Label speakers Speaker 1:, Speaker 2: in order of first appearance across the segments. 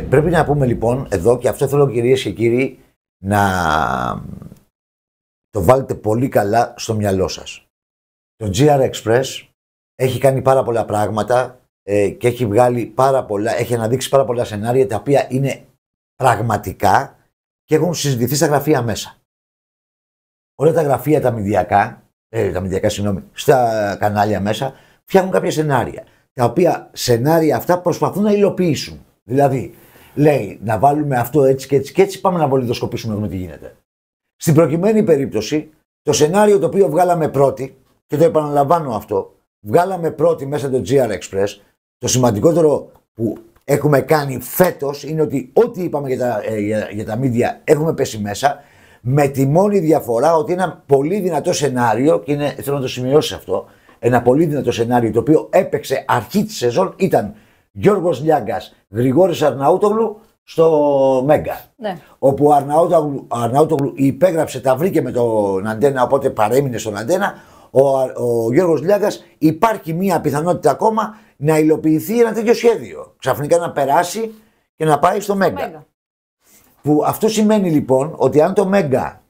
Speaker 1: πρέπει να πούμε λοιπόν εδώ και αυτό θέλω κυρίες και κύριοι να το βάλετε πολύ καλά στο μυαλό σας. Το GR Express έχει κάνει πάρα πολλά πράγματα ε, και έχει βγάλει πάρα πολλά, έχει αναδείξει πάρα πολλά σενάρια τα οποία είναι πραγματικά και έχουν συζητηθεί στα γραφεία μέσα. Όλα τα γραφεία τα μηδιακά, ε, τα μηδιακά συγγνώμη, στα κανάλια μέσα φτιάχνουν κάποια σενάρια, τα οποία σενάρια αυτά προσπαθούν να υλοποιήσουν. Δηλαδή, λέει να βάλουμε αυτό έτσι και έτσι και έτσι, πάμε να βολιδοσκοπήσουμε να δούμε τι γίνεται. Στην προκειμένη περίπτωση, το σενάριο το οποίο βγάλαμε πρώτη, και το επαναλαμβάνω αυτό, βγάλαμε πρώτη μέσα το GR Express, το σημαντικότερο που έχουμε κάνει φέτος είναι ότι ό,τι είπαμε για τα, ε, για, τα media έχουμε πέσει μέσα, με τη μόνη διαφορά ότι ένα πολύ δυνατό σενάριο, και είναι, θέλω να το σημειώσει αυτό, ένα πολύ δυνατό σενάριο το οποίο έπαιξε αρχή της σεζόν ήταν Γιώργος Λιάγκας, Γρηγόρης Αρναούτογλου στο Μέγκα. Ναι. Όπου ο Αρναούτογλου, Αρναούτογλου υπέγραψε, τα βρήκε με τον Αντένα, οπότε παρέμεινε στον Αντένα. Ο, ο Γιώργος Λιάγκας υπάρχει μία πιθανότητα ακόμα να υλοποιηθεί ένα τέτοιο σχέδιο. Ξαφνικά να περάσει και να πάει στο Μέγκα. Που αυτό σημαίνει λοιπόν ότι αν το Μέγκα,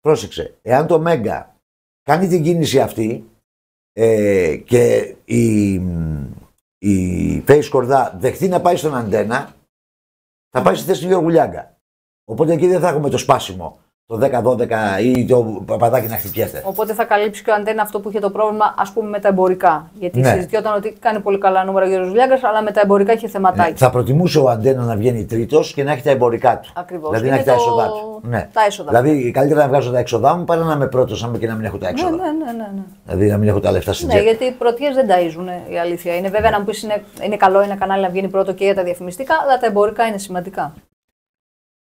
Speaker 1: πρόσεξε, εάν το Μέγκα κάνει την κίνηση αυτή ε, και η, η Φέη Σκορδά δεχτεί να πάει στον Αντένα, θα πάει στη θέση του Γιώργου Λιάγκα. Οπότε εκεί δεν θα έχουμε το σπάσιμο το 10-12 ή το παπαδάκι να χτυπιέστε.
Speaker 2: Οπότε θα καλύψει και ο Αντένα αυτό που είχε το πρόβλημα, ας πούμε, με τα εμπορικά. Γιατί ναι. συζητιόταν ότι κάνει πολύ καλά νούμερα ο Γιώργο αλλά με τα εμπορικά είχε θεματάκι. Ναι. Ε, θα
Speaker 1: προτιμούσε ο Αντένα να βγαίνει τρίτος και να έχει τα εμπορικά του.
Speaker 2: Ακριβώς. Δηλαδή να έχει το... τα έσοδά
Speaker 1: του. Ναι. Τα
Speaker 2: έσοδα. Δηλαδή
Speaker 1: καλύτερα να βγάζω τα έξοδά μου παρά να είμαι πρώτος και να μην έχω τα ναι, έξοδα.
Speaker 2: Ναι, ναι, ναι, ναι.
Speaker 1: Δηλαδή να μην έχω τα λεφτά στην ναι, γιατί
Speaker 2: οι πρωτιές δεν ταζουν η αλήθεια. Είναι βέβαια ναι. να μου πεις είναι, είναι καλό ένα κανάλι να βγαίνει πρώτο και για τα διαφημιστικά, αλλά τα εμπορικά είναι σημαντικά.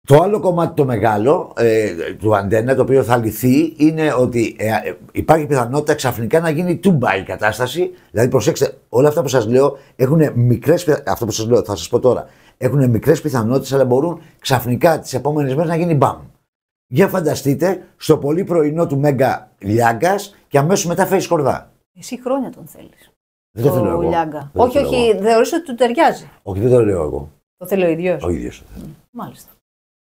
Speaker 1: Το άλλο κομμάτι το μεγάλο ε, του αντένα το οποίο θα λυθεί είναι ότι ε, ε, υπάρχει πιθανότητα ξαφνικά να γίνει too η κατάσταση. Δηλαδή προσέξτε, όλα αυτά που σας λέω έχουν μικρές, αυτό που σας λέω θα σας πω τώρα, έχουν μικρές πιθανότητες αλλά μπορούν ξαφνικά τις επόμενες μέρες να γίνει μπαμ. Για φανταστείτε στο πολύ πρωινό του Μέγκα Λιάγκας και αμέσως μετά φέρει σκορδά.
Speaker 2: Εσύ χρόνια τον θέλεις.
Speaker 1: Δεν το, θέλω εγώ. Λιάγκα. όχι, θέλω όχι,
Speaker 2: θεωρείς ότι του ταιριάζει.
Speaker 1: Όχι, δεν το λέω εγώ.
Speaker 2: Το θέλω ο ίδιος. Ο ίδιος. Μάλιστα.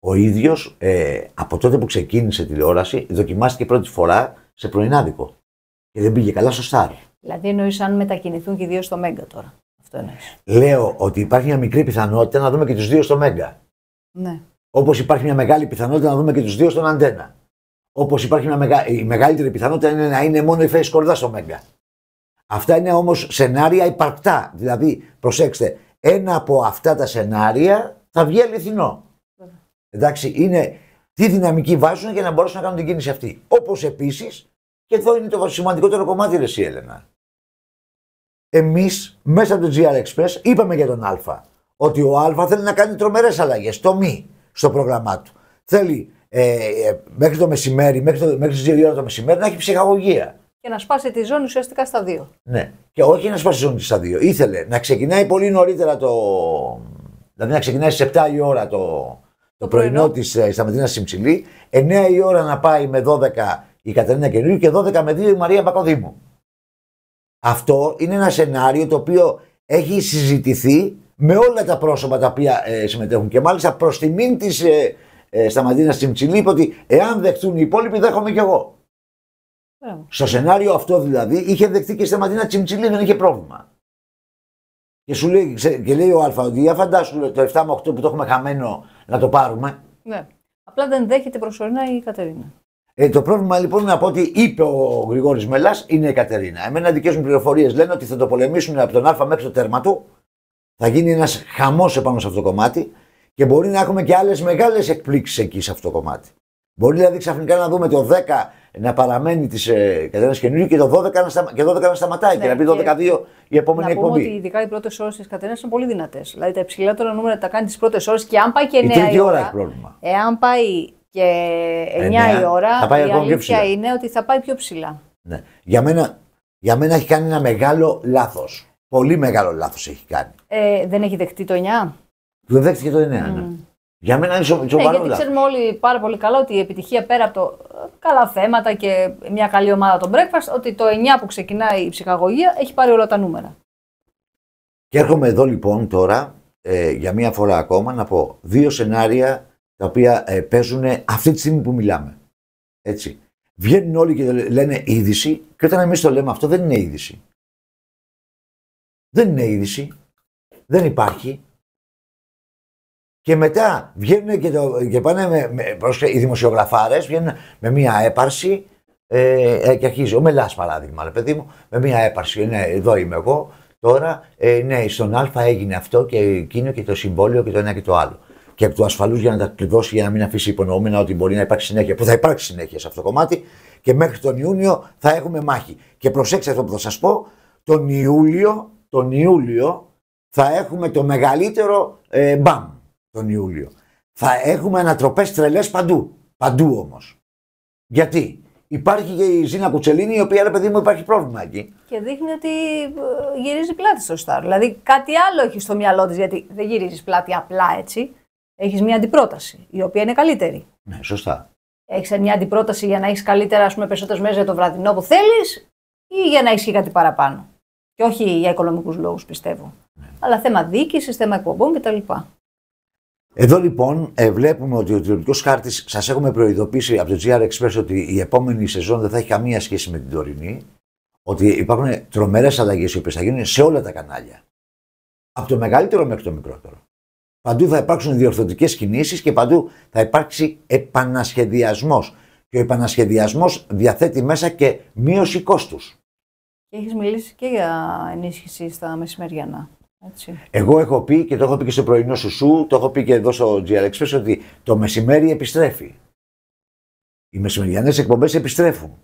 Speaker 1: Ο ίδιο ε, από τότε που ξεκίνησε τηλεόραση δοκιμάστηκε πρώτη φορά σε πρωινάδικο. Και δεν πήγε καλά στο Σταρ.
Speaker 2: Δηλαδή εννοείς αν μετακινηθούν και οι δύο στο Μέγκα τώρα.
Speaker 1: Αυτό εννοείς. Λέω ότι υπάρχει μια μικρή πιθανότητα να δούμε και τους δύο στο Μέγκα. Ναι. Όπως υπάρχει μια μεγάλη πιθανότητα να δούμε και τους δύο στον Αντένα. Όπως υπάρχει μια μεγα... η μεγαλύτερη πιθανότητα είναι να είναι μόνο η Φέης Σκορδά στο Μέγκα. Αυτά είναι όμως σενάρια υπαρκτά. Δηλαδή, προσέξτε, ένα από αυτά τα σενάρια θα βγει αληθινό. Εντάξει, είναι τι δυναμική βάζουν για να μπορέσουν να κάνουν την κίνηση αυτή. Όπως επίσης, και εδώ είναι το σημαντικότερο κομμάτι, ρε εσύ, Έλενα. Εμείς μέσα από το GR Express είπαμε για τον Α ότι ο Α θέλει να κάνει τρομερές αλλαγές το μη στο πρόγραμμά του. Θέλει ε, ε, μέχρι το μεσημέρι, μέχρι, το, μέχρι τις 2 ώρα το μεσημέρι να έχει ψυχαγωγία.
Speaker 2: Και να σπάσει τη ζώνη ουσιαστικά στα δύο.
Speaker 1: Ναι. Και όχι να σπάσει τη ζώνη στα δύο. Ήθελε να ξεκινάει πολύ νωρίτερα το. Δηλαδή να ξεκινάει στις 7 η ώρα το, το πρωινό της ε, σταματινας Συμψηλή, 9 η ώρα να πάει με 12 η Κατερίνα Καινούριου και 12 με 2 η Μαρία Πακοδήμου. Αυτό είναι ένα σενάριο το οποίο έχει συζητηθεί με όλα τα πρόσωπα τα οποία ε, συμμετέχουν. Και μάλιστα προς της ε, ε, σταματινας Τσιμψιλή είπε ότι εάν δεχτούν οι υπόλοιποι, δέχομαι κι εγώ. Στο σενάριο αυτό δηλαδή είχε δεχτεί και η Σταματίνα Τσιμψιλή, δεν είχε πρόβλημα. Και σου λέει, και λέει ο Α ότι για φαντάσου το 7 με 8 που το έχουμε χαμένο να το πάρουμε.
Speaker 2: Ναι. Απλά δεν δέχεται προσωρινά η Κατερίνα.
Speaker 1: Ε, το πρόβλημα λοιπόν είναι από ό,τι είπε ο Γρηγόρης Μελάς είναι η Κατερίνα. Εμένα δικές μου πληροφορίες λένε ότι θα το πολεμήσουν από τον Α μέχρι το τέρμα του. Θα γίνει ένας χαμός επάνω σε αυτό το κομμάτι και μπορεί να έχουμε και άλλες μεγάλες εκπλήξεις εκεί σε αυτό το κομμάτι. Μπορεί δηλαδή ξαφνικά να δούμε το 10 να παραμένει της ε, καινούργια καινούριου και το 12 να, και 12 να σταματάει ναι, και να ναι, πει 12-2 η επόμενη να πούμε Ότι ειδικά
Speaker 2: οι πρώτες ώρες της κατένας είναι πολύ δυνατές. Δηλαδή τα υψηλότερα νούμερα τα κάνει τις πρώτες ώρες και αν πάει και 9 η, τρίτη ώρα. έχει πρόβλημα. Εάν πάει και 9 η ώρα, θα πάει η αλήθεια είναι ότι θα πάει πιο ψηλά.
Speaker 1: Ναι. Για, μένα, για μένα έχει κάνει ένα μεγάλο λάθος. Πολύ μεγάλο λάθος έχει κάνει.
Speaker 2: Ε, δεν έχει δεχτεί το 9.
Speaker 1: Δεν δέχτηκε το 9, mm. ναι. Για μένα είναι σοβαρό. Ναι, ε, γιατί ξέρουμε
Speaker 2: όλοι πάρα πολύ καλά ότι η επιτυχία πέρα από το ε, καλά θέματα και μια καλή ομάδα των breakfast, ότι το 9 που ξεκινάει η ψυχαγωγία έχει πάρει όλα τα νούμερα.
Speaker 1: Και έρχομαι εδώ λοιπόν τώρα ε, για μία φορά ακόμα να πω δύο σενάρια τα οποία ε, παίζουν αυτή τη στιγμή που μιλάμε. Έτσι. Βγαίνουν όλοι και λένε είδηση και όταν εμείς το λέμε αυτό δεν είναι είδηση. Δεν είναι είδηση. Δεν υπάρχει. Και μετά βγαίνουν και, το, και πάνε με, με προς, οι δημοσιογραφάρες, βγαίνουν με μία έπαρση ε, ε και αρχίζει. Ο Μελάς, παράδειγμα, παιδί μου, με μία έπαρση. Ναι, εδώ είμαι εγώ. Τώρα, ε, ναι, στον Α έγινε αυτό και εκείνο και το συμβόλαιο και το ένα και το άλλο. Και από του ασφαλούς για να τα κλειδώσει, για να μην αφήσει υπονοούμενα ότι μπορεί να υπάρξει συνέχεια, που θα υπάρξει συνέχεια σε αυτό το κομμάτι, και μέχρι τον Ιούνιο θα έχουμε μάχη. Και προσέξτε αυτό που θα σας πω, τον Ιούλιο, τον Ιούλιο θα έχουμε το μεγαλύτερο ε, μπαμ τον Ιούλιο. Θα έχουμε ανατροπές τρελές παντού. Παντού όμως. Γιατί υπάρχει και η Ζήνα Κουτσελίνη, η οποία ρε παιδί μου υπάρχει πρόβλημα εκεί.
Speaker 2: Και δείχνει ότι ε, γυρίζει πλάτη στο Σταρ. Δηλαδή κάτι άλλο έχει στο μυαλό της, γιατί δεν γυρίζεις πλάτη απλά έτσι. Έχεις μια αντιπρόταση, η οποία είναι καλύτερη.
Speaker 1: Ναι, σωστά.
Speaker 2: Έχεις μια αντιπρόταση για να έχεις καλύτερα, ας πούμε, περισσότερες μέρες για το βραδινό που θέλεις ή για να έχεις και κάτι παραπάνω. Και όχι για οικονομικούς λόγους, πιστεύω. Ναι. Αλλά θέμα διοίκησης, θέμα εκπομπών κτλ.
Speaker 1: Εδώ λοιπόν ε, βλέπουμε ότι ο τηλεοπτικός χάρτης σας έχουμε προειδοποιήσει από το GR Express ότι η επόμενη σεζόν δεν θα έχει καμία σχέση με την τωρινή. Ότι υπάρχουν τρομερές αλλαγές οι οποίες θα γίνουν σε όλα τα κανάλια. Από το μεγαλύτερο μέχρι το μικρότερο. Παντού θα υπάρξουν διορθωτικές κινήσεις και παντού θα υπάρξει επανασχεδιασμός. Και ο επανασχεδιασμός διαθέτει μέσα και μείωση κόστους.
Speaker 2: Έχεις μιλήσει και για ενίσχυση στα μεσημεριανά. Έτσι.
Speaker 1: Εγώ έχω πει και το έχω πει και στο πρωινό σου σου, το έχω πει και εδώ στο GR Express ότι το μεσημέρι επιστρέφει. Οι μεσημεριανές εκπομπές επιστρέφουν.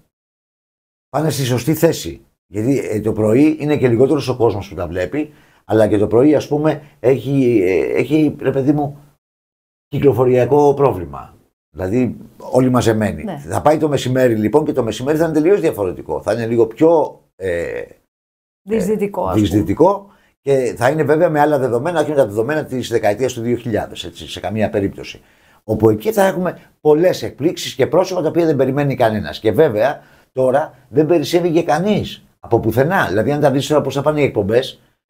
Speaker 1: Πάνε στη σωστή θέση. Γιατί ε, το πρωί είναι και λιγότερος ο κόσμος που τα βλέπει, αλλά και το πρωί, ας πούμε, έχει, ε, έχει, ρε παιδί μου, κυκλοφοριακό πρόβλημα. Δηλαδή, όλοι μαζεμένοι. Ναι. Θα πάει το μεσημέρι, λοιπόν, και το μεσημέρι θα είναι τελείως διαφορετικό. Θα είναι λίγο πιο. Ε, δυσδυτικό. Ε, δυσδυτικό και θα είναι βέβαια με άλλα δεδομένα, όχι με τα δεδομένα της δεκαετίας του 2000, έτσι, σε καμία περίπτωση. Όπου εκεί θα έχουμε πολλές εκπλήξεις και πρόσωπα τα οποία δεν περιμένει κανένας. Και βέβαια τώρα δεν περισσεύει και κανείς από πουθενά. Δηλαδή, αν τα δεις τώρα πώς θα πάνε οι εκπομπές,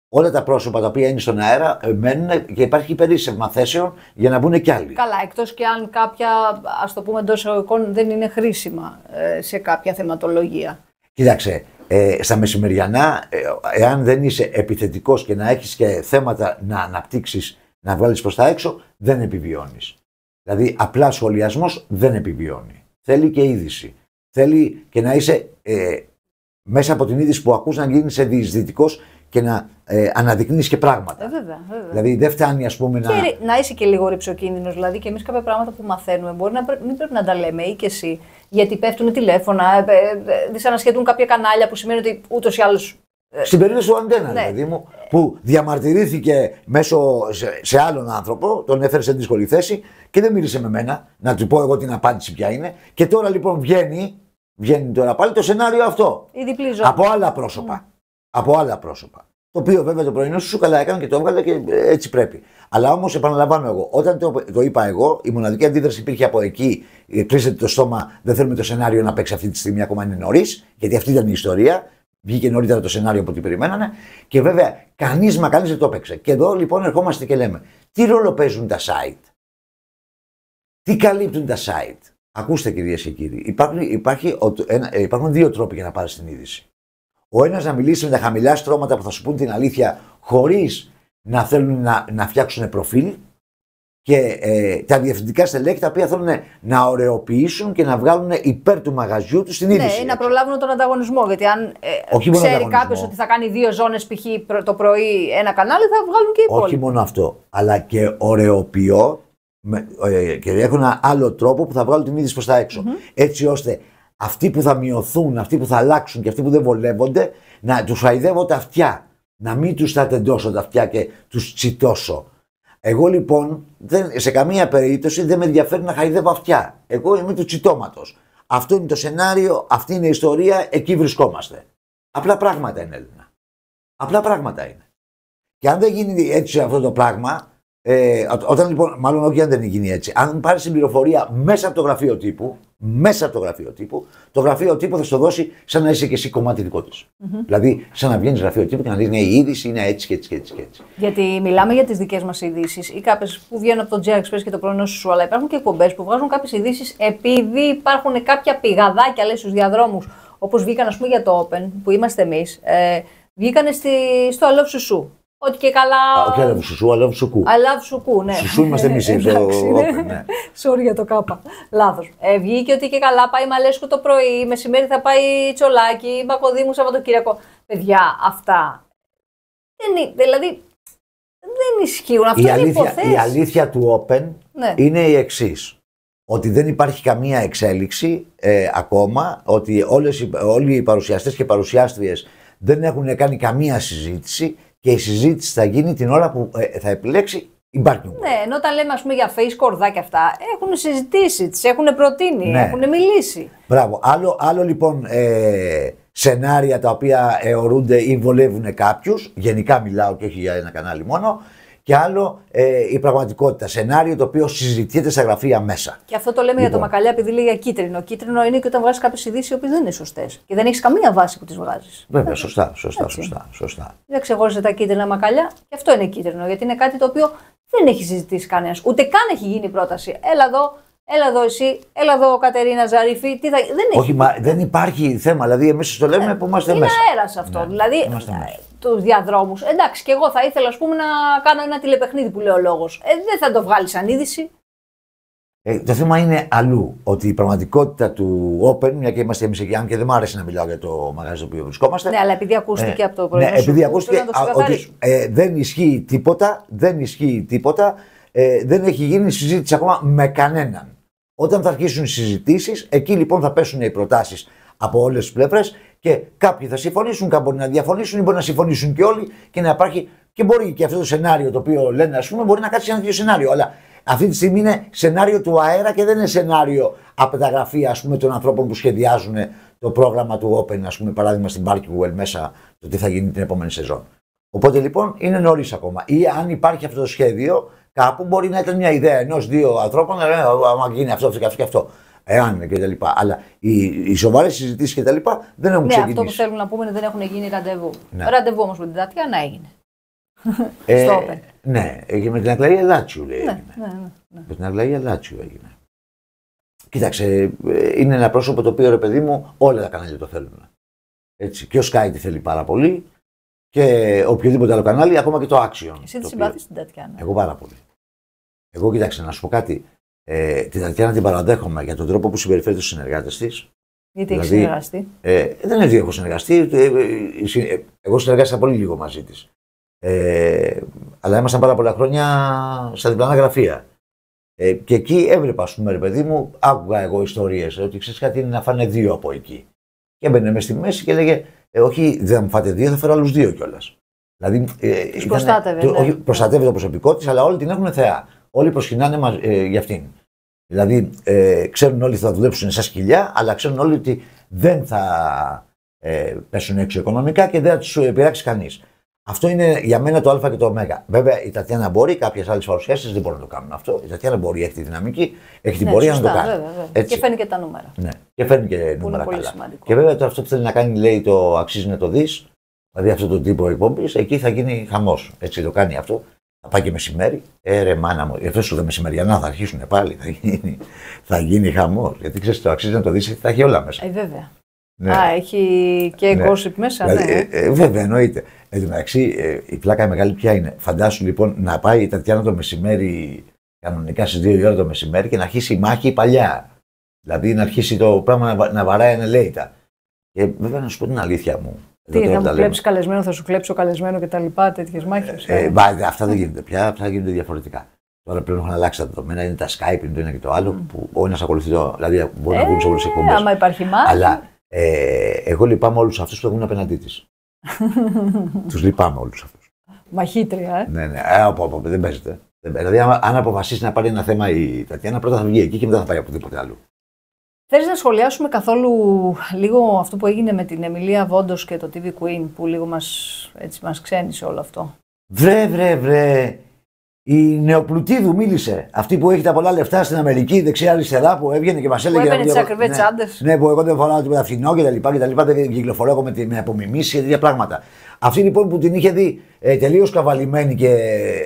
Speaker 1: όλα τα πρόσωπα τα οποία είναι στον αέρα ε, μένουν και υπάρχει περίσσευμα θέσεων για να μπουν κι άλλοι.
Speaker 2: Καλά, εκτός και αν κάποια, ας το πούμε εντός εγωγικών, δεν είναι χρήσιμα ε, σε κάποια θεματολογία.
Speaker 1: Κοίταξε, ε, στα μεσημεριανά, ε, εάν δεν είσαι επιθετικός και να έχεις και θέματα να αναπτύξεις, να βγάλεις προς τα έξω, δεν επιβιώνεις. Δηλαδή, απλά σχολιασμός δεν επιβιώνει. Θέλει και είδηση. Θέλει και να είσαι ε, μέσα από την είδηση που ακούς να γίνεις διεισδυτικό και να ε, αναδεικνύεις και πράγματα. Ε,
Speaker 2: βέβαια, βέβαια. Δηλαδή δεν
Speaker 1: φτάνει, ας πούμε, να.
Speaker 2: να είσαι και λίγο ρηψοκίνδυνος. Δηλαδή και εμείς κάποια πράγματα που μαθαίνουμε μπορεί να μην πρέπει να τα λέμε ή και εσύ γιατί πέφτουν τηλέφωνα, ε, ε, ε, δυσανασχετούν κάποια κανάλια που σημαίνει ότι ούτως ή άλλως.
Speaker 1: Στην περίπτωση του Αντένα, ναι. δηλαδή μου, που διαμαρτυρήθηκε μέσω σε, άλλον άνθρωπο, τον έφερε σε δύσκολη θέση και δεν μίλησε με μένα, να του πω εγώ την απάντηση ποια είναι. Και τώρα λοιπόν βγαίνει, βγαίνει τώρα πάλι το σενάριο αυτό. Από άλλα πρόσωπα. Mm. Από άλλα πρόσωπα. Το οποίο βέβαια το πρωινό σου καλά έκανε και το έβγαλε και ε, έτσι πρέπει. Αλλά όμως επαναλαμβάνω εγώ, όταν το, το είπα εγώ, η μοναδική αντίδραση υπήρχε από εκεί. Ε, κλείσετε το στόμα, δεν θέλουμε το σενάριο να παίξει αυτή τη στιγμή, ακόμα είναι νωρίς, γιατί αυτή ήταν η ιστορία. Βγήκε νωρίτερα το σενάριο από ό,τι περιμένανε. Και βέβαια, κανείς μα κανείς δεν το έπαιξε. Και εδώ λοιπόν ερχόμαστε και λέμε, τι ρόλο παίζουν τα site, τι καλύπτουν τα site. Ακούστε κυρίες και κύριοι, υπάρχουν, υπάρχει, ε, υπάρχουν δύο τρόποι για να πάρεις την είδηση ο ένας να μιλήσει με τα χαμηλά στρώματα που θα σου πούν την αλήθεια χωρίς να θέλουν να, να φτιάξουν προφίλ και ε, τα διευθυντικά στελέχη τα οποία θέλουν να ωρεοποιήσουν και να βγάλουν υπέρ του μαγαζιού τους την ναι, είδηση. Ναι, ή να
Speaker 2: προλάβουν τον ανταγωνισμό. Γιατί αν ε, ξέρει κάποιος ότι θα κάνει δύο ζώνες π.χ. το πρωί ένα κανάλι, θα βγάλουν και οι Όχι
Speaker 1: μόνο αυτό, αλλά και ωρεοποιώ με, ε, και έχω ένα άλλο τρόπο που θα βγάλω την είδηση προς τα έξω. Mm-hmm. Έτσι ώστε αυτοί που θα μειωθούν, αυτοί που θα αλλάξουν και αυτοί που δεν βολεύονται, να τους χαϊδεύω τα αυτιά. Να μην τους τα τεντώσω τα αυτιά και τους τσιτώσω. Εγώ λοιπόν δεν, σε καμία περίπτωση δεν με ενδιαφέρει να χαϊδεύω αυτιά. Εγώ είμαι του τσιτώματος. Αυτό είναι το σενάριο, αυτή είναι η ιστορία, εκεί βρισκόμαστε. Απλά πράγματα είναι Έλληνα. Απλά πράγματα είναι. Και αν δεν γίνει έτσι αυτό το πράγμα, ε, όταν λοιπόν, μάλλον όχι αν δεν γίνει έτσι, αν πάρει την πληροφορία μέσα από το γραφείο τύπου, μέσα από το γραφείο τύπου, το γραφείο τύπου θα σου δώσει σαν να είσαι και εσύ κομμάτι δικό της. Mm-hmm. Δηλαδή, σαν να βγαίνεις γραφείο τύπου και να δεις ναι, η είδηση είναι έτσι και έτσι και έτσι. Και έτσι.
Speaker 2: Γιατί μιλάμε για τις δικές μας ειδήσεις ή κάποιες που βγαίνουν από το JR Express και το πρωινό σου, αλλά υπάρχουν και εκπομπές που βγάζουν κάποιες ειδήσεις επειδή υπάρχουν κάποια πηγαδάκια, λέει, στους διαδρόμους, όπως βγήκαν ας πούμε για το Open που είμαστε εμείς. Ε, βγήκαν στο αλόψου σου. Ότι και καλά. Όχι,
Speaker 1: αλάβ σουσού, αλάβ σουκού.
Speaker 2: Αλάβ σουκού, ναι. Σουσού είμαστε εμείς. Ε, ναι. ναι. Sorry για το κάπα. Λάθος. Ε, βγήκε ότι και καλά πάει Μαλέσκου το πρωί, μεσημέρι θα πάει Τσολάκι, Μπακοδήμου Σαββατοκύριακο. Παιδιά, αυτά. Δεν, δηλαδή, δεν ισχύουν. Αυτό η είναι αλήθεια, Η αλήθεια
Speaker 1: του Open ναι. είναι η εξής. Ότι δεν υπάρχει καμία εξέλιξη ε, ακόμα, ότι όλες, όλοι οι παρουσιαστές και παρουσιάστριες δεν έχουν κάνει καμία συζήτηση και η συζήτηση θα γίνει την ώρα που ε, θα επιλέξει η μπάρκινγκ.
Speaker 2: Ναι, ενώ τα λέμε ας πούμε, για face και αυτά, έχουν συζητήσει, τις έχουν προτείνει, ναι. έχουν μιλήσει.
Speaker 1: Μπράβο. Άλλο, άλλο λοιπόν ε, σενάρια τα οποία αιωρούνται ή βολεύουν κάποιους, γενικά μιλάω και όχι για ένα κανάλι μόνο, και άλλο ε, η πραγματικότητα. Σενάριο το οποίο συζητιέται στα γραφεία μέσα.
Speaker 2: Και αυτό το λέμε για το λοιπόν. μακαλιά επειδή λέει για κίτρινο. Κίτρινο είναι και όταν βγάζεις κάποιες ειδήσεις οι οποίες δεν είναι σωστές. Και δεν έχεις καμία βάση που τις βγάζεις.
Speaker 1: Βέβαια, σωστά, σωστά, Έτσι. σωστά, σωστά.
Speaker 2: Δεν ξεχώριζε τα κίτρινα μακαλιά και αυτό είναι κίτρινο. Γιατί είναι κάτι το οποίο δεν έχει συζητήσει κανένας. Ούτε καν έχει γίνει πρόταση. Έλα εδώ, Έλα εδώ εσύ, έλα εδώ Κατερίνα Ζαριφή. δεν, έχει... Όχι,
Speaker 1: μα, δεν υπάρχει θέμα. Δηλαδή, εμείς το λέμε ε, που είμαστε είναι μέσα. Είναι αέρας αυτό. Ναι, δηλαδή,
Speaker 2: τους διαδρόμους. Εντάξει, και εγώ θα ήθελα, ας πούμε, να κάνω ένα τηλεπαιχνίδι που λέει ο λόγος. Ε, δεν θα το βγάλεις σαν είδηση.
Speaker 1: Ε, το θέμα είναι αλλού. Ότι η πραγματικότητα του Open, μια και είμαστε εμείς εκεί, αν και δεν μου άρεσε να μιλάω για το μαγαζί που οποίο βρισκόμαστε. Ναι, αλλά
Speaker 2: επειδή ακούστηκε ε, από το ναι, προηγούμενο Ναι, επειδή ακούστηκε α, ότι
Speaker 1: ε, δεν ισχύει τίποτα, δεν ισχύει τίποτα, ε, δεν έχει γίνει συζήτηση ακόμα με κανέναν. Όταν θα αρχίσουν οι συζητήσεις, εκεί λοιπόν θα πέσουν οι προτάσεις από όλες τις πλευρές και κάποιοι θα συμφωνήσουν, κάποιοι μπορεί να διαφωνήσουν, ή μπορεί να συμφωνήσουν και όλοι και να υπάρχει. Και μπορεί και αυτό το σενάριο το οποίο λένε, ας πούμε, μπορεί να κάτσει ένα δύο σενάριο. Αλλά αυτή τη στιγμή είναι σενάριο του αέρα και δεν είναι σενάριο από τα γραφεία ας πούμε, των ανθρώπων που σχεδιάζουν το πρόγραμμα του Open, ας πούμε, παράδειγμα στην Barkwell μέσα, το τι θα γίνει την επόμενη σεζόν. Οπότε λοιπόν είναι νωρίς ακόμα. Ή αν υπάρχει αυτό το σχέδιο, κάπου μπορεί να ήταν μια ιδέα ενό-δύο ανθρώπων να λένε: Άμα γίνει αυτό, αυτό και αυτό και αυτό εάν και τα λοιπά, Αλλά οι, οι σοβαρές συζητήσεις λοιπά δεν έχουν ξεκινήσει. ναι, Αυτό που
Speaker 2: θέλουν να πούμε είναι δεν έχουν γίνει ραντεβού. Ναι. Ραντεβού όμως με την να έγινε.
Speaker 1: Ε, Στο όπεν. Ναι, έγινε με την Αγγλαγία Λάτσιου λέει. Ναι, έγινε. ναι, ναι, ναι. Με την Αγγλαγία Λάτσιου έγινε. Κοίταξε, ε, είναι ένα πρόσωπο το οποίο ρε παιδί μου όλα τα κανάλια το θέλουν. Έτσι. Και ο Sky τη θέλει πάρα πολύ και οποιοδήποτε άλλο κανάλι, ακόμα και το Action. Εσύ τη συμπάθει
Speaker 2: την Τατιάνα. Εγώ πάρα
Speaker 1: πολύ. Εγώ κοίταξε να σου πω κάτι ε, την Τατιάνα την παραδέχομαι για τον τρόπο που συμπεριφέρει του συνεργάτες της.
Speaker 2: Γιατί δηλαδή, έχει συνεργαστεί.
Speaker 1: Ε, δεν είναι ότι έχω συνεργαστεί. Ε, ε, ε, εγώ συνεργάστηκα πολύ λίγο μαζί της. Ε, αλλά ήμασταν πάρα πολλά χρόνια στα διπλανά γραφεία. Ε, και εκεί έβλεπα, ας πούμε, ρε παιδί μου, άκουγα εγώ ιστορίες. Ότι ξέρεις κάτι είναι να φάνε δύο από εκεί. Και έμπαινε μες στη μέση και έλεγε, Όχι, δεν μου φάτε δύο, θα φέρω άλλους δύο κιόλας. Δηλαδή, ε, προστάτευε. Το, ναι. το προσωπικό της, αλλά όλοι την έχουν θεά. Όλοι προσκυνάνε ε, για αυτήν. Δηλαδή, ε, ξέρουν όλοι ότι θα δουλέψουν σαν σκυλιά, αλλά ξέρουν όλοι ότι δεν θα ε, πέσουν έξω οικονομικά και δεν θα τους επηρεάξει κανείς. Αυτό είναι για μένα το Α και το Ω. Βέβαια, η Τατιάνα μπορεί, κάποιες άλλες παρουσιάσεις δεν μπορούν να το κάνουν αυτό. Η Τατιάνα μπορεί, έχει τη δυναμική, έχει την ναι, πορεία να το κάνει. Και φέρνει και τα νούμερα. Ναι, και φέρνει και που νούμερα καλά. Σημαντικό. Και βέβαια το αυτό που θέλει να κάνει, λέει το αξίζει να το δεις, δηλαδή αυτό το τύπο εκπομπής, εκεί θα γίνει χαμός. Έτσι το κάνει αυτό. Θα πάει και μεσημέρι. Ε, ρε μάνα μου, αυτό σου δε μεσημεριανά θα αρχίσουν πάλι. Θα γίνει, θα χαμός. Γιατί ξέρεις, το αξίζει να το δεις, θα έχει όλα μέσα. Ε, βέβαια. Ναι. Α,
Speaker 2: έχει και ναι. μέσα. Δηλαδή, ναι. Ε,
Speaker 1: ε, βέβαια, εννοείται. Εν τω μεταξύ, ε, η πλάκα μεγάλη ποια είναι. Φαντάσου λοιπόν να πάει η Τατιάνα το μεσημέρι, κανονικά στις 2 η ώρα το μεσημέρι και να αρχίσει η μάχη παλιά. Δηλαδή να αρχίσει το πράγμα να, να βαράει ανελέητα. Και ε, βέβαια να σου πω την αλήθεια μου. Τι, θα μου κλέψεις
Speaker 2: καλεσμένο, θα σου κλέψω καλεσμένο κτλ. Τέτοιες μάχες. Ε, ε,
Speaker 1: ε αυτά δεν γίνονται. πια, αυτά γίνονται διαφορετικά. Τώρα πλέον έχουν αλλάξει τα δεδομένα, είναι τα Skype, είναι το ένα και το άλλο, που ο ένας ακολουθεί το. Δηλαδή μπορεί να βγουν ε, σε όλες τις εκπομπές. Άμα
Speaker 2: υπάρχει μάχη. Αλλά
Speaker 1: ε, εγώ λυπάμαι όλους αυτούς που έχουν απέναντί της. τους λυπάμαι όλους αυτούς.
Speaker 2: Μαχήτρια, ε.
Speaker 1: Ναι, ναι, ε, από, από, δεν παίζεται. Δηλαδή, αν αποφασίσει να πάρει ένα θέμα η Τατιάνα, πρώτα θα βγει εκεί και μετά θα πάει οπουδήποτε άλλο.
Speaker 2: Θέλεις να σχολιάσουμε καθόλου λίγο αυτό που έγινε με την Εμιλία Βόντος και το TV Queen που λίγο μας μας ξένησε όλο αυτό.
Speaker 1: Βρε, βρε, βρε. Η Νεοπλουτίδου μίλησε. Αυτή που έχει τα πολλά λεφτά στην Αμερική, δεξιά-αριστερά, που έβγαινε και μας έλεγε. Που τι ακριβές ναι, τσάντες. Ναι, που εγώ δεν φοράω τίποτα φθηνό και τα λοιπά και τα λοιπά. Δεν κυκλοφορώ εγώ με, την απομιμήσει και τέτοια πράγματα. Αυτή λοιπόν που την είχε δει ε, τελείως καβαλημένη και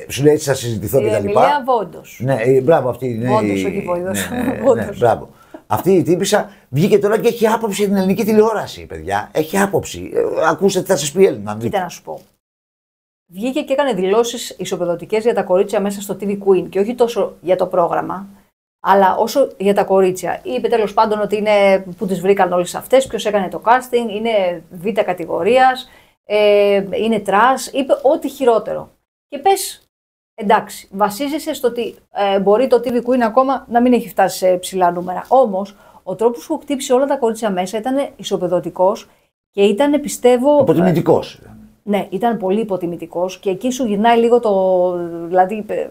Speaker 1: σου λέει έτσι θα συζητηθώ και τα λοιπά. Η Εμιλία Βόντος. Ναι, ε, μπράβο αυτή. Ναι, Βόντο, όχι Βόντος. Αυτή η τύπησα βγήκε τώρα και έχει άποψη για την ελληνική τηλεόραση, παιδιά. Έχει άποψη. Ε, ακούστε τι θα σας πει Έλληνα. Κοίτα να
Speaker 2: σου πω. Βγήκε και έκανε δηλώσεις ισοπεδωτικές για τα κορίτσια μέσα στο TV Queen και όχι τόσο για το πρόγραμμα, αλλά όσο για τα κορίτσια. Είπε τέλος πάντων ότι είναι που τις βρήκαν όλες αυτές, ποιος έκανε το casting, είναι β' κατηγορίας, ε, είναι τρας, είπε ό,τι χειρότερο. Και πες, Εντάξει, βασίζεσαι στο ότι ε, μπορεί το TV Queen ακόμα να μην έχει φτάσει σε ψηλά νούμερα. Όμως, ο τρόπος που χτύπησε όλα τα κορίτσια μέσα ήταν ισοπεδωτικός και ήταν, πιστεύω. Υποτιμητικός. Ναι, ήταν πολύ υποτιμητικός και εκεί σου γυρνάει λίγο το. Δηλαδή, ε,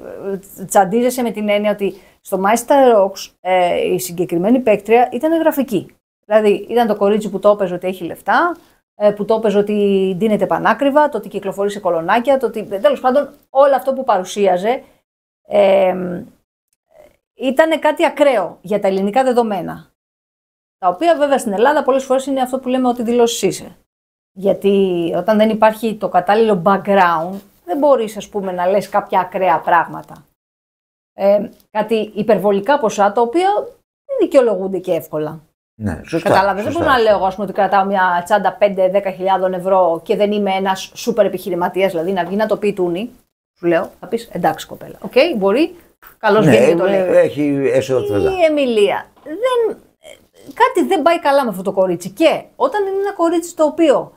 Speaker 2: τσαντίζεσαι με την έννοια ότι στο Meister Rox ε, η συγκεκριμένη παίκτρια ήταν γραφική. Δηλαδή, ήταν το κορίτσι που το έπαιζε ότι έχει λεφτά, ε, που το έπαιζε ότι ντύνεται πανάκριβα, το ότι κυκλοφορεί σε κολονάκια, το ότι. Ε, Τέλος πάντων, όλο αυτό που παρουσίαζε ε, ήταν κάτι ακραίο για τα ελληνικά δεδομένα. Τα οποία βέβαια στην Ελλάδα πολλές φορές είναι αυτό που λέμε ότι δηλώσεις είσαι. Γιατί όταν δεν υπάρχει το κατάλληλο background, δεν μπορείς, ας πούμε, να λες κάποια ακραία πράγματα. Ε, κάτι υπερβολικά ποσά τα οποία δεν δικαιολογούνται και εύκολα.
Speaker 1: Ναι, σωστά. Δεν μπορώ να λέω
Speaker 2: εγώ πούμε, ότι κρατάω μια τσάντα 5-10 ευρώ και δεν είμαι ένας σούπερ επιχειρηματίας. Δηλαδή να βγει να το πει τούνη. Σου λέω, θα πεις εντάξει κοπέλα. Οκ, μπορεί. Καλώς ναι, το ναι, λέει.
Speaker 1: Έχει έσοδο Η
Speaker 2: Εμιλία. Δεν... Κάτι δεν πάει καλά με αυτό το κορίτσι. Και όταν είναι ένα κορίτσι το οποίο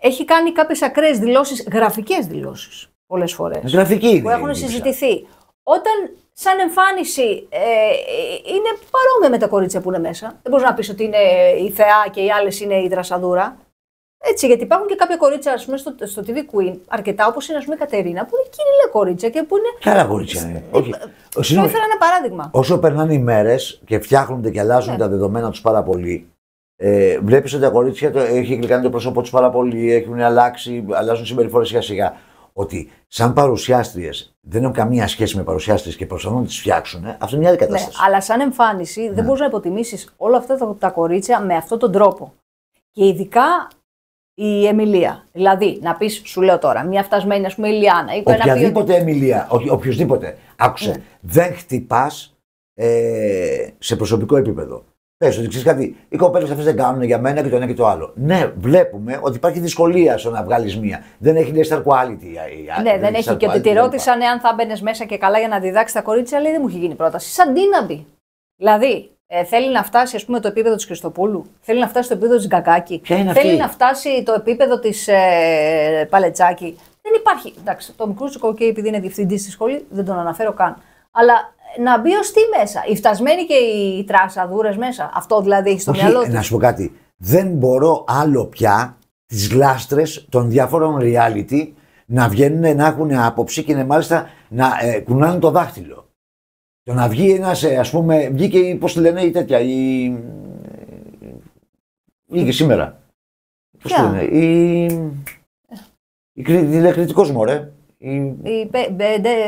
Speaker 2: έχει κάνει κάποιες ακραίες δηλώσεις, γραφικές δηλώσεις πολλές φορές. Γραφική. Που έχουν συζητηθεί όταν σαν εμφάνιση ε, είναι παρόμοια με τα κορίτσια που είναι μέσα. Δεν μπορείς να πεις ότι είναι η θεά και οι άλλες είναι η δρασαδούρα. Έτσι, γιατί υπάρχουν και κάποια κορίτσια ας πούμε, στο, στο TV Queen, αρκετά όπως είναι πούμε, η Κατερίνα, που είναι κύριλα κορίτσια και που είναι. Καλά
Speaker 1: κορίτσια είναι. Όχι. Ε, θα Έφερα
Speaker 2: ένα παράδειγμα. Όσο
Speaker 1: περνάνε οι μέρες και φτιάχνονται και αλλάζουν ναι. τα δεδομένα τους πάρα πολύ, ε, βλέπεις ότι τα κορίτσια το, έχει γλυκάνει το πρόσωπό τους πάρα πολύ, έχουν αλλάξει, αλλάζουν συμπεριφορές σιγά σιγά ότι σαν παρουσιάστριες δεν έχουν καμία σχέση με παρουσιάστριες και προσπαθούν να τις φτιάξουν, αυτό είναι μια άλλη ναι, κατάσταση.
Speaker 2: Ναι, αλλά σαν εμφάνιση δεν ναι. μπορείς να υποτιμήσεις όλα αυτά τα, κορίτσια με αυτόν τον τρόπο. Και ειδικά η Εμιλία. Δηλαδή, να πεις, σου λέω τώρα, μια φτασμένη, ας πούμε, Ηλιάνα. Οποιαδήποτε
Speaker 1: Εμιλία, οποιοδήποτε. Άκουσε, ναι. δεν χτυπάς ε, σε προσωπικό επίπεδο. Πες ότι ξέρεις κάτι, οι κοπέλες αυτές δεν κάνουν για μένα και το ένα και το άλλο. Ναι, βλέπουμε ότι υπάρχει δυσκολία στο να βγάλεις μία. Δεν έχει star quality. Ναι, δεν, δεν έχει. Και ότι τη ρώτησαν
Speaker 2: αν θα μπαίνει μέσα και καλά για να διδάξεις τα κορίτσια, λέει δεν μου έχει γίνει πρόταση. Σαν τι Δηλαδή, ε, θέλει να φτάσει ας πούμε, το επίπεδο της Χριστοπούλου, θέλει να φτάσει το επίπεδο της Γκακάκη, θέλει να φτάσει το επίπεδο της ε, Παλετσάκη. Δεν υπάρχει. Εντάξει, το μικρούτσικο, okay, επειδή είναι διευθυντής στη σχολή, δεν τον αναφέρω καν. Αλλά να μπει ω τι μέσα. Οι φτασμένοι και οι τρασαδούρες μέσα. Αυτό δηλαδή έχει στο Όχι, μυαλό Να σου
Speaker 1: πω κάτι. Δεν μπορώ άλλο πια τις λάστρε των διάφορων reality να βγαίνουν να έχουν άποψη και να, μάλιστα να ε, κουνάνε το δάχτυλο. Το να βγει ένας, ε, ας πούμε, βγήκε, πώς τη λένε, η τέτοια. Η... Βγήκε σήμερα. Πώς τη λένε, η. Η κριτικό μου, η,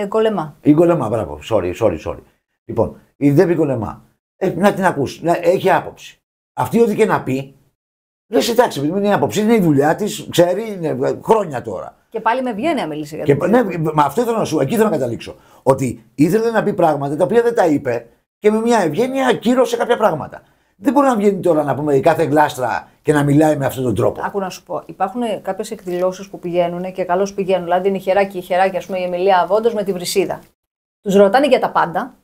Speaker 1: η Κολεμά. Η Κολεμά, μπράβο. Sorry, sorry, sorry. Λοιπόν, η Ντέβη Κολεμά. Ε, να την ακούσει, να, έχει άποψη. Αυτή ό,τι και να πει, λες εντάξει, επειδή είναι η άποψη, είναι η δουλειά της, ξέρει, είναι χρόνια τώρα.
Speaker 2: Και πάλι με βγαίνει να μιλήσει για και, ναι,
Speaker 1: μα αυτό ήθελα να σου, εκεί ήθελα να καταλήξω. Ότι ήθελε να πει πράγματα τα οποία δεν τα είπε και με μια ευγένεια ακύρωσε κάποια πράγματα. Δεν μπορεί να βγαίνει τώρα να πούμε η κάθε γλάστρα και να μιλάει με αυτόν τον τρόπο.
Speaker 2: Άκου να σου πω. Υπάρχουν κάποιες εκδηλώσεις που πηγαίνουν και καλώς πηγαίνουν. Δηλαδή είναι χεράκι, χεράκι, ας πούμε η Εμιλία Αβόντο με τη Βρυσίδα. Τους ρωτάνε για τα πάντα.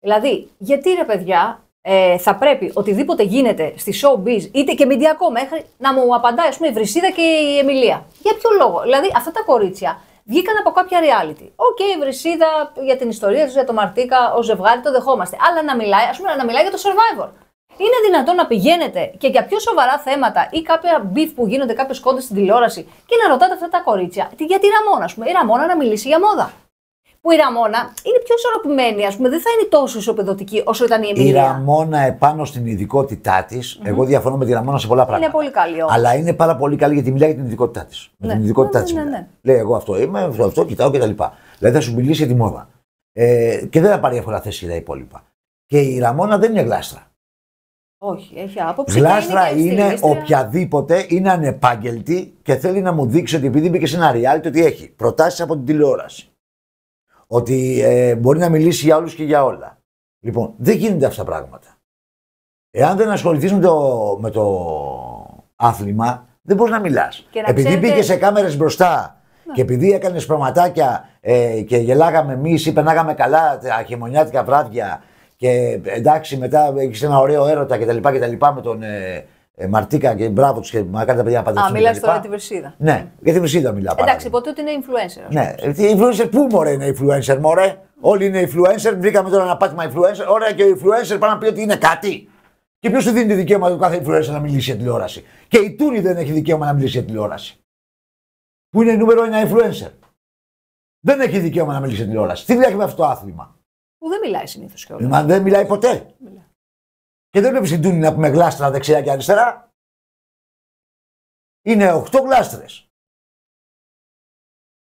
Speaker 2: Δηλαδή, γιατί ρε παιδιά, ε, θα πρέπει οτιδήποτε γίνεται στη showbiz, είτε και μηντιακό μέχρι, να μου απαντάει, ας πούμε, η Βρυσίδα και η Εμιλία. Για ποιο λόγο. Δηλαδή, αυτά τα κορίτσια βγήκαν από κάποια reality. Οκ, okay, η Βρυσίδα για την ιστορία τους, για το Μαρτίκα, ο ζευγάρι, το δεχόμαστε. Αλλά να μιλάει, ας πούμε, να μιλάει για το survivor. Είναι δυνατόν να πηγαίνετε και για πιο σοβαρά θέματα ή κάποια μπιφ που γίνονται, κάποιες κόντες στην τηλεόραση και να ρωτάτε αυτά τα κορίτσια για τη Ραμόνα, ας πούμε, η Ραμόνα να μιλήσει για μόδα. Που η Ραμόνα είναι πιο ισορροπημένη, ας πούμε, δεν θα είναι τόσο ισοπεδωτική όσο ήταν η Εμιλία. Η
Speaker 1: Ραμόνα επάνω στην ειδικότητά της, mm-hmm. εγώ διαφωνώ με τη Ραμόνα σε πολλά πράγματα. Είναι
Speaker 2: πολύ καλή όμως. Αλλά
Speaker 1: είναι πάρα πολύ καλή γιατί μιλάει για την ειδικότητά της. Με ναι. την ειδικότητά ναι, της. Ναι, ναι, ναι, Λέει, εγώ αυτό είμαι, αυτό, αυτό κοιτάω λοιπά. Δηλαδή θα σου μιλήσει για τη μόδα. Ε, και δεν θα πάρει εύκολα θέση τα υπόλοιπα. Και η Ραμόνα δεν είναι γλάστρα.
Speaker 2: Όχι, έχει άποψη. Γλάστρα είναι, είναι
Speaker 1: οποιαδήποτε είναι ανεπάγγελτη και θέλει να μου δείξει ότι επειδή μπήκε σε ένα reality ότι έχει προτάσεις από την τηλεόραση. Ότι ε, μπορεί να μιλήσει για όλους και για όλα. Λοιπόν, δεν γίνονται αυτά τα πράγματα. Εάν δεν ασχοληθείς με το, με το άθλημα, δεν μπορείς να μιλάς. Επειδή ξέρετε... μπήκε σε κάμερες μπροστά ναι. και επειδή έκανες πραγματάκια ε, και γελάγαμε εμείς ή περνάγαμε καλά τα χειμωνιάτικα βράδια και εντάξει, μετά έχεις ένα ωραίο έρωτα κτλ. λοιπά με τον ε, ε, Μαρτίκα και μπράβο τους και μακάρι τα παιδιά να παντρευτούν. Α, μιλά τώρα για τη Βρυσίδα. Ναι, για τη Βρυσίδα μιλάω. Εντάξει,
Speaker 2: ποτέ ότι είναι influencer. Ναι,
Speaker 1: η influencer πού μωρέ είναι influencer, μωρέ. Όλοι είναι influencer, βρήκαμε τώρα ένα πάτημα influencer. Ωραία, και ο influencer πάει να πει ότι είναι κάτι. Και ποιος του δίνει το δικαίωμα του κάθε influencer να μιλήσει για τηλεόραση. Και η Τούρι δεν έχει δικαίωμα να μιλήσει για τηλεόραση. Που είναι νούμερο ένα influencer. Δεν έχει δικαίωμα να μιλήσει για τηλεόραση. Τι δουλειά με αυτό το άθλημα.
Speaker 2: Που δεν μιλάει συνήθως
Speaker 1: κιόλας. Μα δεν μιλάει ποτέ. Μιλά. Και δεν βλέπεις την Τούνη να πούμε γλάστρα δεξιά και αριστερά. Είναι 8 γλάστρε.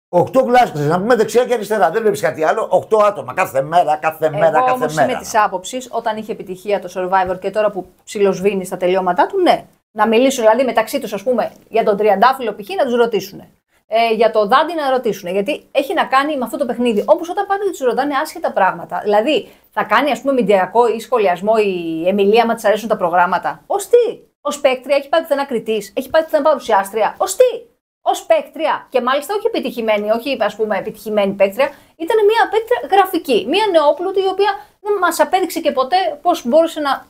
Speaker 1: 8 γλάστρε, να πούμε δεξιά και αριστερά. Δεν βλέπεις κάτι άλλο. 8 άτομα κάθε μέρα, κάθε Εγώ μέρα, κάθε όμως μέρα. Είμαι
Speaker 2: της άποψης όταν είχε επιτυχία το survivor και τώρα που ψιλοσβήνει στα τελειώματά του, ναι. Να μιλήσουν δηλαδή μεταξύ τους, ας πούμε, για τον Τριαντάφυλλο π.χ. να τους ρωτήσουν ε, για το Δάντι να ρωτήσουν. Γιατί έχει να κάνει με αυτό το παιχνίδι. Όπως όταν πάντα τους ρωτάνε άσχετα πράγματα. Δηλαδή, θα κάνει ας πούμε μηντιακό ή σχολιασμό η Εμιλία, μα της αρέσουν τα προγράμματα. Ως τι! Ως παίκτρια έχει πάει πουθενά κριτής, έχει πάει πουθενά παρουσιάστρια. Ως τι! Ως παίκτρια. Και μάλιστα όχι επιτυχημένη, όχι ας πούμε επιτυχημένη παίκτρια. Ήταν μια παίκτρια γραφική. Μια νεόπλουτη η οποία δεν μας απέδειξε και ποτέ πώς μπορούσε να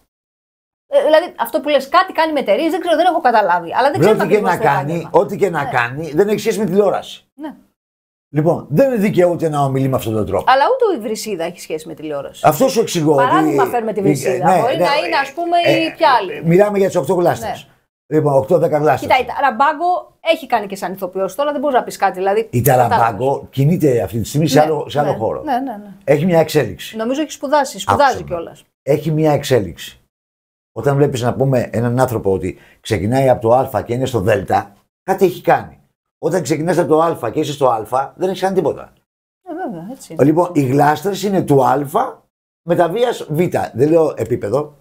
Speaker 2: ε, δηλαδή αυτό που λες, κάτι κάνει με εταιρείες, δεν ξέρω, δεν έχω καταλάβει. Αλλά δεν ξέρω ό,τι και να κάνει. Ό,τι και να κάνει,
Speaker 1: δεν έχει σχέση με τηλεόραση. Ναι. Λοιπόν, δεν δικαιούται να ομιλεί με αυτόν τον τρόπο.
Speaker 2: Αλλά ούτε η βρυσίδα έχει σχέση με τηλεόραση.
Speaker 1: Αυτός σου εξηγώ. Παράδειγμα ότι... φέρουμε τη ε, βρυσίδα. Ναι, μπορεί ναι, να είναι, ας
Speaker 2: ε, πούμε, ε, η πια άλλη.
Speaker 1: Μιλάμε για τι 8 Ναι. λοιπον Λοιπόν, 8-10 γλάστε. Κοιτάξτε, η
Speaker 2: Ταραμπάγκο έχει κάνει και σαν ηθοποιός τώρα, δεν μπορείς να πεις κάτι. Δηλαδή, η Ταραμπάγκο
Speaker 1: κινείται αυτή τη στιγμή σε ναι, άλλο, σε άλλο ναι, χώρο. Ναι, έχει μια εξέλιξη.
Speaker 2: Νομίζω έχει σπουδάσει, σπουδάζει
Speaker 1: κιόλας. Έχει μια εξέλιξη. Όταν βλέπεις να πούμε έναν άνθρωπο ότι ξεκινάει από το Α και είναι στο Δ, κάτι έχει κάνει. Όταν ξεκινάς από το Α και είσαι στο Α, δεν έχεις κάνει τίποτα.
Speaker 2: Ε, βέβαια, έτσι. Είναι.
Speaker 1: Λοιπόν, οι γλάστρες είναι του Α μεταβία Β. Δεν λέω επίπεδο.